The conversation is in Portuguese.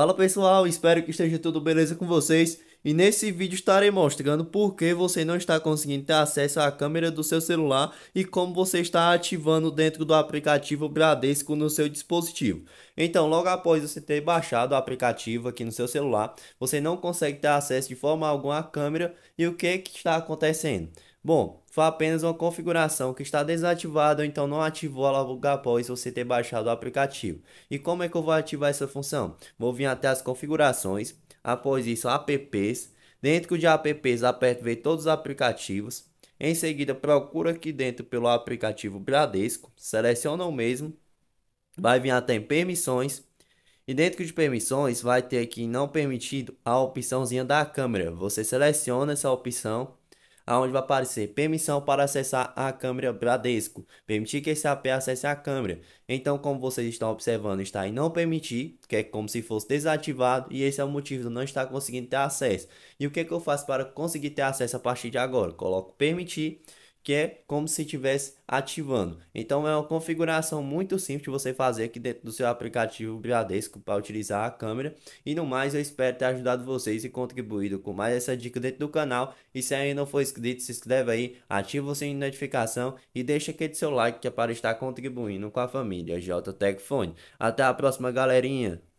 Fala pessoal, espero que esteja tudo beleza com vocês. E nesse vídeo estarei mostrando por que você não está conseguindo ter acesso à câmera do seu celular e como você está ativando dentro do aplicativo Bradesco no seu dispositivo. Então, logo após você ter baixado o aplicativo aqui no seu celular, você não consegue ter acesso de forma alguma à câmera e o que, que está acontecendo? Bom, foi apenas uma configuração que está desativada então não ativou logo após você ter baixado o aplicativo. E como é que eu vou ativar essa função? Vou vir até as configurações Após isso, apps. Dentro de apps, aperta ver todos os aplicativos. Em seguida, procura aqui dentro pelo aplicativo Bradesco, seleciona o mesmo, vai vir até em permissões e dentro de permissões vai ter aqui não permitido a opçãozinha da câmera. Você seleciona essa opção aonde vai aparecer permissão para acessar a câmera Bradesco, permitir que esse AP acesse a câmera. Então, como vocês estão observando, está em não permitir, que é como se fosse desativado, e esse é o motivo de não estar conseguindo ter acesso. E o que, é que eu faço para conseguir ter acesso a partir de agora? Coloco permitir que é como se estivesse ativando. Então é uma configuração muito simples de você fazer aqui dentro do seu aplicativo Bradesco para utilizar a câmera. E no mais, eu espero ter ajudado vocês e contribuído com mais essa dica dentro do canal. E se ainda não for inscrito, se inscreve aí, ativa o sininho de notificação e deixa aquele seu like que é para estar contribuindo com a família JTEC Fone. Até a próxima, galerinha!